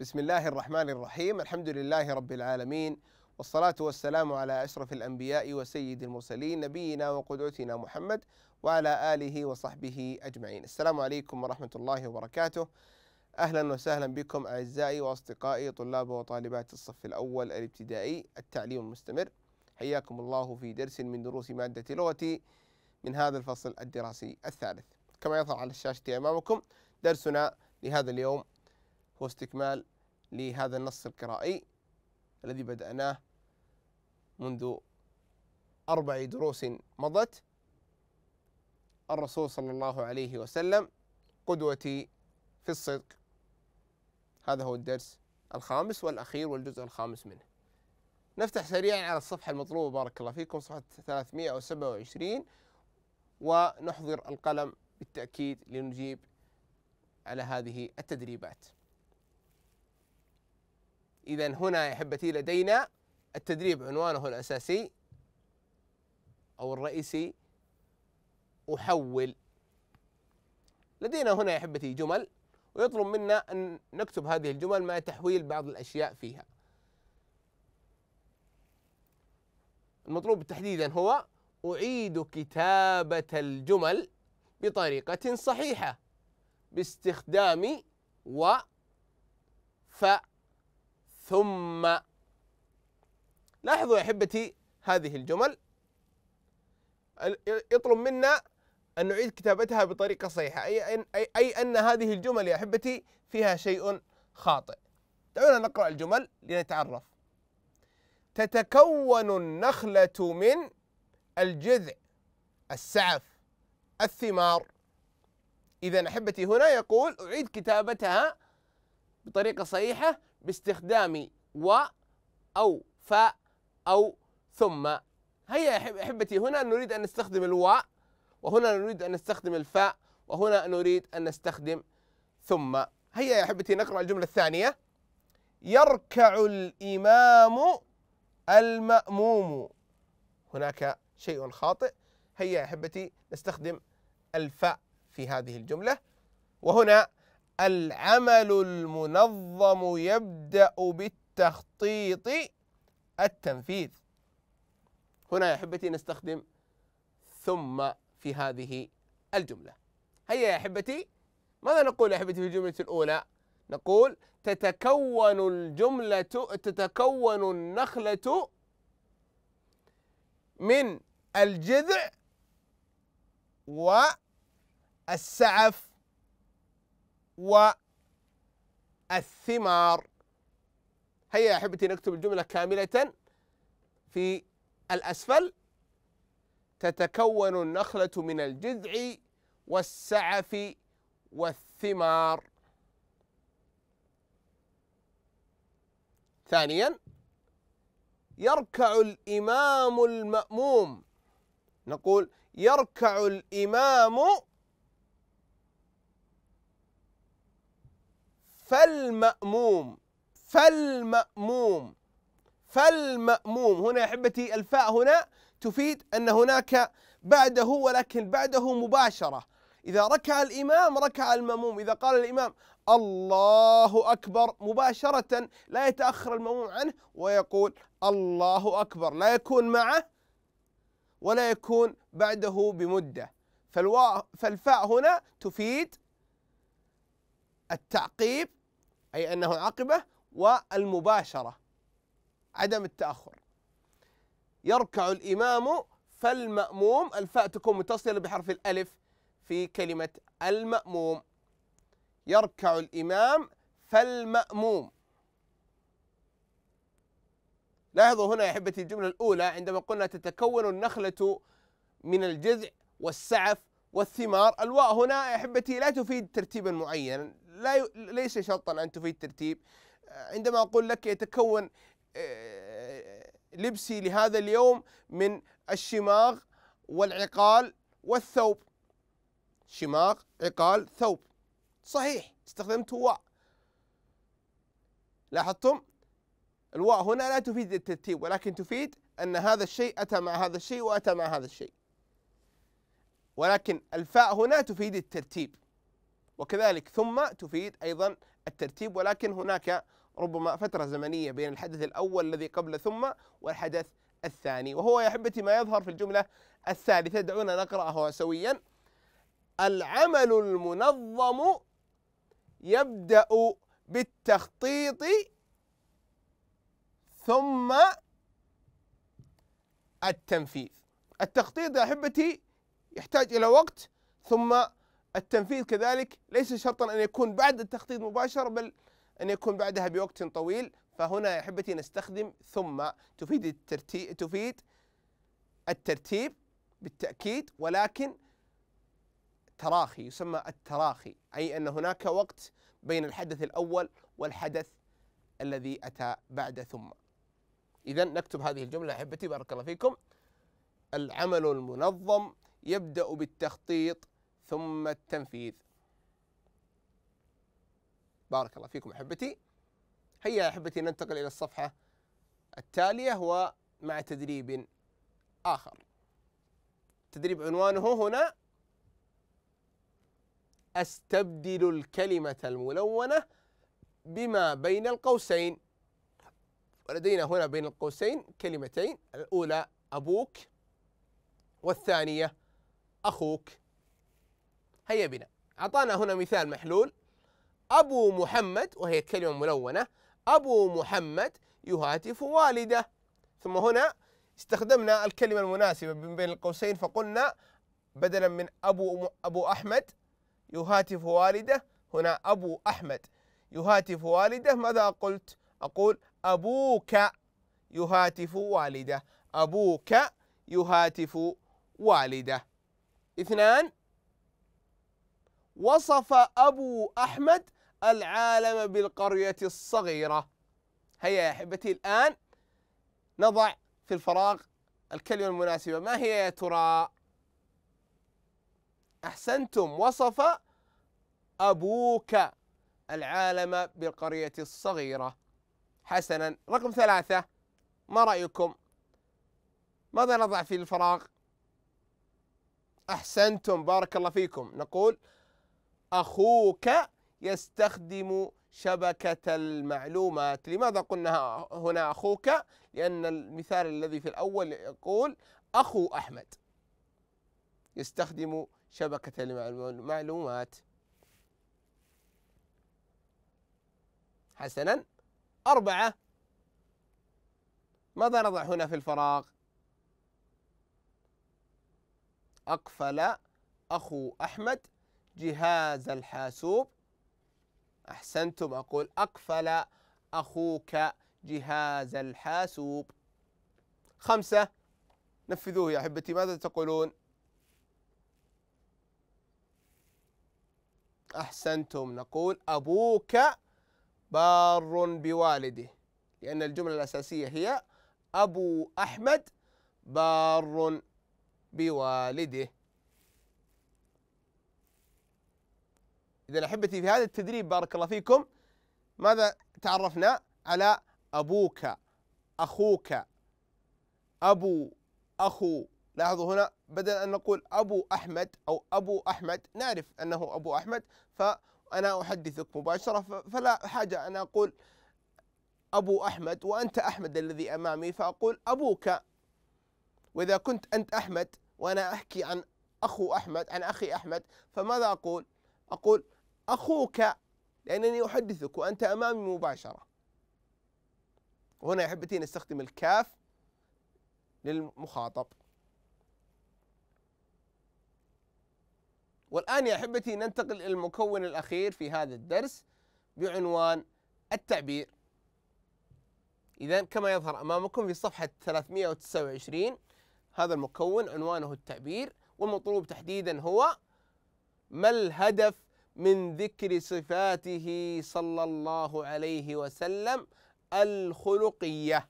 بسم الله الرحمن الرحيم الحمد لله رب العالمين والصلاة والسلام على أشرف الأنبياء وسيد المرسلين نبينا وقدوتنا محمد وعلى آله وصحبه أجمعين السلام عليكم ورحمة الله وبركاته أهلا وسهلا بكم أعزائي وأصدقائي طلاب وطالبات الصف الأول الابتدائي التعليم المستمر حياكم الله في درس من دروس مادة لغتي من هذا الفصل الدراسي الثالث كما يظهر على الشاشة أمامكم درسنا لهذا اليوم هو استكمال لهذا النص القرائي الذي بدأناه منذ أربع دروس مضت الرسول صلى الله عليه وسلم قدوتي في الصدق هذا هو الدرس الخامس والأخير والجزء الخامس منه نفتح سريعا على الصفحة المطلوبة بارك الله فيكم صفحة 327 ونحضر القلم بالتأكيد لنجيب على هذه التدريبات إذا هنا يا أحبتي لدينا التدريب عنوانه الأساسي أو الرئيسي أحول لدينا هنا يا أحبتي جمل ويطلب منا أن نكتب هذه الجمل مع تحويل بعض الأشياء فيها المطلوب تحديدا هو أعيد كتابة الجمل بطريقة صحيحة باستخدام و ف ثم لاحظوا يا احبتي هذه الجمل يطلب منا ان نعيد كتابتها بطريقه صحيحه اي ان اي, ان هذه الجمل يا احبتي فيها شيء خاطئ دعونا نقرا الجمل لنتعرف تتكون النخله من الجذع السعف الثمار اذا احبتي هنا يقول اعيد كتابتها بطريقه صحيحه باستخدام و أو ف أو ثم هيا يا أحبتي هنا نريد أن نستخدم الوا وهنا نريد أن نستخدم الفاء وهنا نريد أن نستخدم ثم هيا يا أحبتي نقرأ الجملة الثانية يركع الإمام المأموم هناك شيء خاطئ هيا يا أحبتي نستخدم الفاء في هذه الجملة وهنا العمل المنظم يبدأ بالتخطيط التنفيذ هنا يا أحبتي نستخدم ثم في هذه الجملة هيا يا أحبتي ماذا نقول يا أحبتي في الجملة الأولى نقول تتكون الجملة تتكون النخلة من الجذع والسعف والثمار هيا يا أحبتي نكتب الجملة كاملة في الأسفل تتكون النخلة من الجذع والسعف والثمار ثانيا يركع الإمام المأموم نقول يركع الإمام فالمأموم فالمأموم فالمأموم هنا يا أحبتي الفاء هنا تفيد أن هناك بعده ولكن بعده مباشرة إذا ركع الإمام ركع المأموم إذا قال الإمام الله أكبر مباشرة لا يتأخر المأموم عنه ويقول الله أكبر لا يكون معه ولا يكون بعده بمدة فالفاء هنا تفيد التعقيب أي أنه عقبه والمباشرة عدم التأخر يركع الإمام فالمأموم الفاء تكون متصلة بحرف الألف في كلمة المأموم يركع الإمام فالمأموم لاحظوا هنا يا أحبتي الجملة الأولى عندما قلنا تتكون النخلة من الجذع والسعف والثمار الواء هنا احبتي لا تفيد ترتيبا معينا لا ي... ليس شرطا ان تفيد ترتيب آه، عندما اقول لك يتكون آه، لبسي لهذا اليوم من الشماغ والعقال والثوب شماغ عقال ثوب صحيح استخدمت واء لاحظتم الواء هنا لا تفيد الترتيب ولكن تفيد ان هذا الشيء اتى مع هذا الشيء واتى مع هذا الشيء ولكن الفاء هنا تفيد الترتيب وكذلك ثم تفيد أيضا الترتيب ولكن هناك ربما فترة زمنية بين الحدث الأول الذي قبل ثم والحدث الثاني وهو يا أحبتي ما يظهر في الجملة الثالثة دعونا نقرأها سويا العمل المنظم يبدأ بالتخطيط ثم التنفيذ التخطيط يا أحبتي يحتاج إلى وقت ثم التنفيذ كذلك ليس شرطا أن يكون بعد التخطيط مباشرة بل أن يكون بعدها بوقت طويل فهنا يا أحبتي نستخدم ثم تفيد الترتيب تفيد الترتيب بالتأكيد ولكن تراخي يسمى التراخي أي أن هناك وقت بين الحدث الأول والحدث الذي أتى بعد ثم إذا نكتب هذه الجملة أحبتي بارك الله فيكم العمل المنظم يبدأ بالتخطيط ثم التنفيذ بارك الله فيكم أحبتي هيا يا أحبتي ننتقل إلى الصفحة التالية ومع تدريب آخر تدريب عنوانه هنا أستبدل الكلمة الملونة بما بين القوسين ولدينا هنا بين القوسين كلمتين الأولى أبوك والثانية أخوك هيا بنا أعطانا هنا مثال محلول أبو محمد وهي كلمة ملونة أبو محمد يهاتف والده ثم هنا استخدمنا الكلمة المناسبة بين القوسين فقلنا بدلا من أبو أبو أحمد يهاتف والده هنا أبو أحمد يهاتف والده ماذا قلت؟ أقول أبوك يهاتف والده أبوك يهاتف والده اثنان وصف أبو أحمد العالم بالقرية الصغيرة هيا يا أحبتي الآن نضع في الفراغ الكلمة المناسبة ما هي يا ترى أحسنتم وصف أبوك العالم بالقرية الصغيرة حسنا رقم ثلاثة ما رأيكم ماذا نضع في الفراغ أحسنتم بارك الله فيكم نقول أخوك يستخدم شبكة المعلومات لماذا قلنا هنا أخوك لأن المثال الذي في الأول يقول أخو أحمد يستخدم شبكة المعلومات حسنا أربعة ماذا نضع هنا في الفراغ أقفل أخو أحمد جهاز الحاسوب أحسنتم أقول أقفل أخوك جهاز الحاسوب خمسة نفذوه يا أحبتي ماذا تقولون أحسنتم نقول أبوك بار بوالده لأن الجملة الأساسية هي أبو أحمد بار بوالده إذا أحبتي في هذا التدريب بارك الله فيكم ماذا تعرفنا على أبوك أخوك أبو أخو لاحظوا هنا بدل أن نقول أبو أحمد أو أبو أحمد نعرف أنه أبو أحمد فأنا أحدثك مباشرة فلا حاجة أن أقول أبو أحمد وأنت أحمد الذي أمامي فأقول أبوك وإذا كنت أنت أحمد وأنا أحكي عن أخو أحمد عن أخي أحمد فماذا أقول أقول أخوك لأنني أحدثك وأنت أمامي مباشرة وهنا أحبتي نستخدم الكاف للمخاطب والآن يا أحبتي ننتقل إلى المكون الأخير في هذا الدرس بعنوان التعبير إذا كما يظهر أمامكم في صفحة 329 هذا المكون عنوانه التعبير والمطلوب تحديدا هو ما الهدف من ذكر صفاته صلى الله عليه وسلم الخلقيه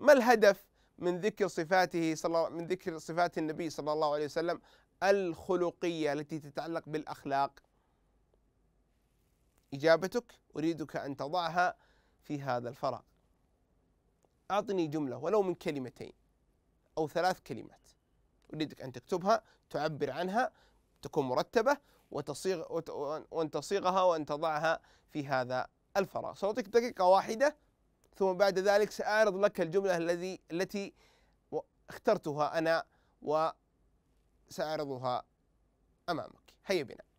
ما الهدف من ذكر صفاته صلى من ذكر صفات النبي صلى الله عليه وسلم الخلقيه التي تتعلق بالاخلاق اجابتك اريدك ان تضعها في هذا الفراغ اعطني جمله ولو من كلمتين أو ثلاث كلمات أريدك أن تكتبها تعبر عنها تكون مرتبة وتصيغ وأن تصيغها وأن تضعها في هذا الفراغ سأعطيك دقيقة واحدة ثم بعد ذلك سأعرض لك الجملة الذي التي اخترتها أنا وسأعرضها أمامك هيا بنا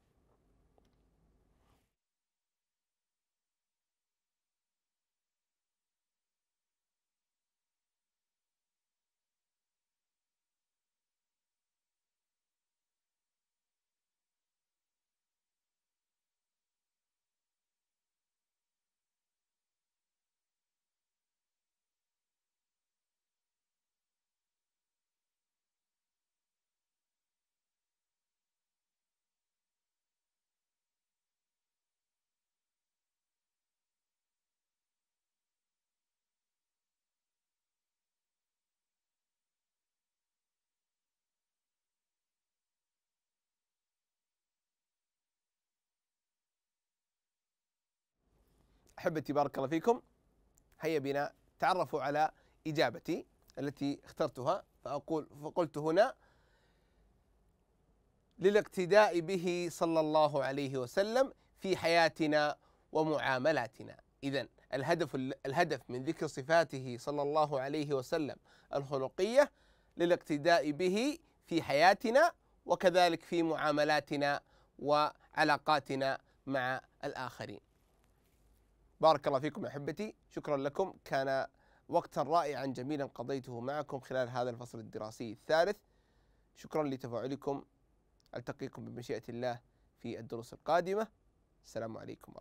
احبتي بارك الله فيكم هيا بنا تعرفوا على اجابتي التي اخترتها فاقول فقلت هنا للاقتداء به صلى الله عليه وسلم في حياتنا ومعاملاتنا اذا الهدف الهدف من ذكر صفاته صلى الله عليه وسلم الخلقيه للاقتداء به في حياتنا وكذلك في معاملاتنا وعلاقاتنا مع الاخرين بارك الله فيكم أحبتي شكرا لكم كان وقتا رائعا جميلا قضيته معكم خلال هذا الفصل الدراسي الثالث شكرا لتفاعلكم ألتقيكم بمشيئة الله في الدروس القادمة السلام عليكم